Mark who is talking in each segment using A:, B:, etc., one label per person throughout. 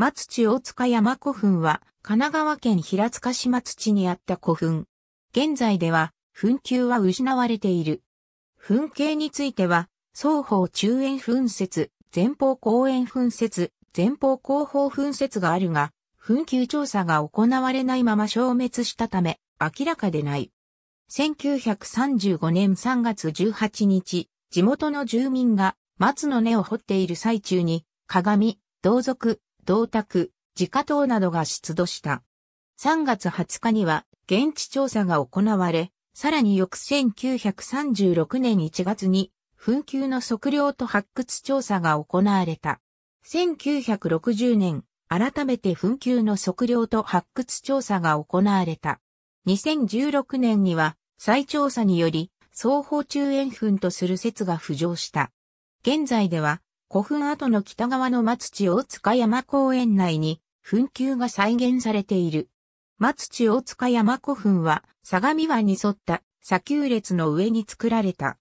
A: 松地大塚山古墳は、神奈川県平塚市松地にあった古墳。現在では、墳丘は失われている。墳形については、双方中円墳説、前方後円墳説、前方後方墳説があるが、墳丘調査が行われないまま消滅したため、明らかでない。1935年3月18日、地元の住民が松の根を掘っている最中に、鏡、同族、銅鐸、自家党などが出土した。3月20日には現地調査が行われ、さらに翌1936年1月に紛糾の測量と発掘調査が行われた。1960年、改めて紛糾の測量と発掘調査が行われた。2016年には再調査により、双方中円墳とする説が浮上した。現在では、古墳跡の北側の松地大塚山公園内に墳丘が再現されている。松地大塚山古墳は相模湾に沿った砂丘列の上に作られた。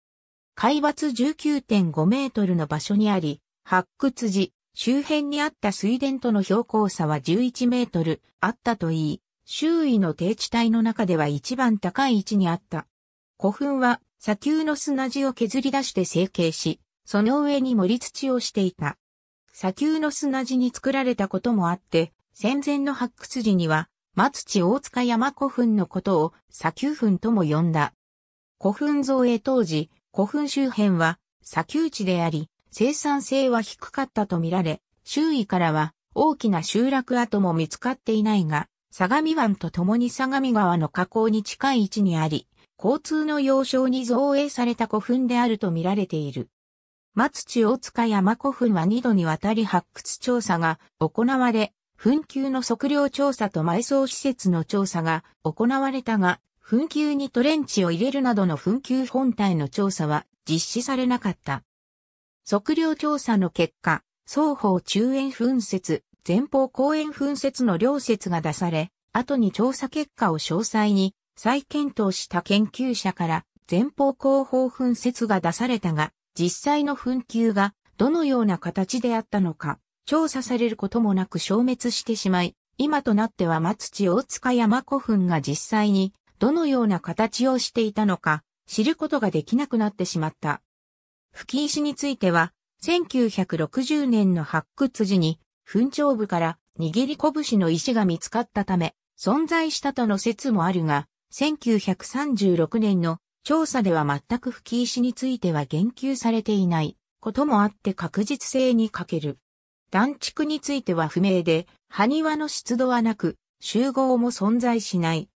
A: 海抜19.5メートルの場所にあり、発掘時、周辺にあった水田との標高差は11メートルあったといい、周囲の低地帯の中では一番高い位置にあった。古墳は砂丘の砂地を削り出して成形し、その上に盛り土をしていた。砂丘の砂地に作られたこともあって、戦前の発掘時には、松地大塚山古墳のことを砂丘墳とも呼んだ。古墳造営当時、古墳周辺は砂丘地であり、生産性は低かったとみられ、周囲からは大きな集落跡も見つかっていないが、相模湾と共に相模川の河口に近い位置にあり、交通の要衝に造営された古墳であると見られている。松地大塚山古墳は2度にわたり発掘調査が行われ、墳丘の測量調査と埋葬施設の調査が行われたが、墳丘にトレンチを入れるなどの墳丘本体の調査は実施されなかった。測量調査の結果、双方中円墳説、前方後円噴説の両説が出され、後に調査結果を詳細に再検討した研究者から前方後方墳説が出されたが、実際の紛糾がどのような形であったのか、調査されることもなく消滅してしまい、今となっては松地大塚山古墳が実際にどのような形をしていたのか知ることができなくなってしまった。吹石については、1960年の発掘時に、墳長部から握り拳の石が見つかったため、存在したとの説もあるが、1936年の調査では全く吹き石については言及されていないこともあって確実性に欠ける。断畜については不明で、埴輪の湿度はなく、集合も存在しない。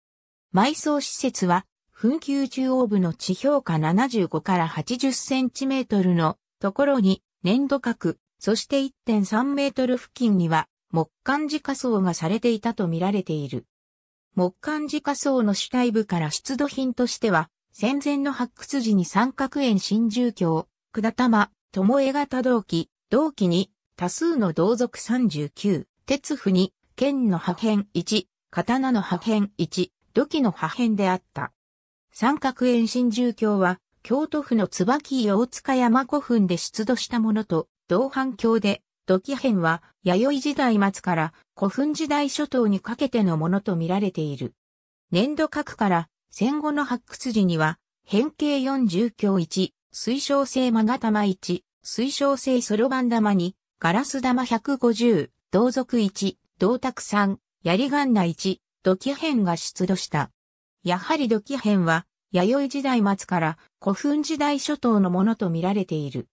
A: 埋葬施設は、墳丘中央部の地表下75から80センチメートルのところに粘土核、そして1.3メートル付近には木管自家層がされていたと見られている。木管自家層の主体部から出土品としては、戦前の発掘時に三角園新住居、下玉、友江型同期、同期に、多数の同族十九、鉄府に、剣の破片一、刀の破片一、土器の破片であった。三角園新住居は、京都府の椿大塚山古墳で出土したものと、同伴郷で、土器編は、弥生時代末から古墳時代初頭にかけてのものと見られている。年度各から戦後の発掘時には、変形4重強1、水晶性マガ玉1、水晶性ソロバン玉2、ガラス玉150、同族1、銅卓3、槍ガンナ1、土器編が出土した。やはり土器編は、弥生時代末から古墳時代初頭のものと見られている。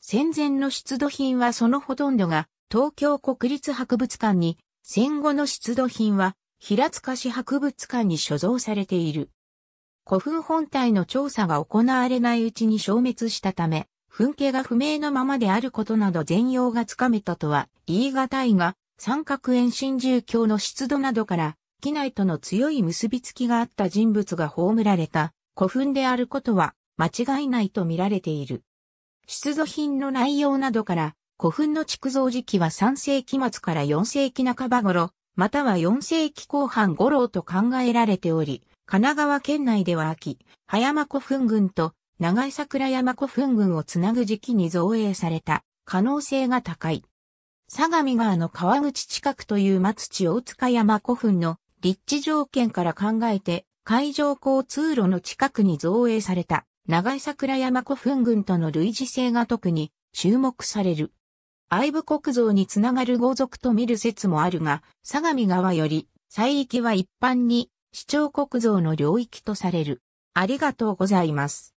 A: 戦前の出土品はそのほとんどが東京国立博物館に、戦後の出土品は平塚市博物館に所蔵されている。古墳本体の調査が行われないうちに消滅したため、墳形が不明のままであることなど全容がつかめたとは言い難いが、三角円新住教の湿度などから、機内との強い結びつきがあった人物が葬られた古墳であることは間違いないと見られている。出土品の内容などから、古墳の築造時期は3世紀末から4世紀半ば頃、または4世紀後半頃と考えられており、神奈川県内では秋、葉山古墳群と長井桜山古墳群をつなぐ時期に造営された可能性が高い。相模川の川口近くという松地大塚山古墳の立地条件から考えて海上交通路の近くに造営された長井桜山古墳群との類似性が特に注目される。愛部国像につながる豪族と見る説もあるが、相模川より、西域は一般に市長国像の領域とされる。ありがとうございます。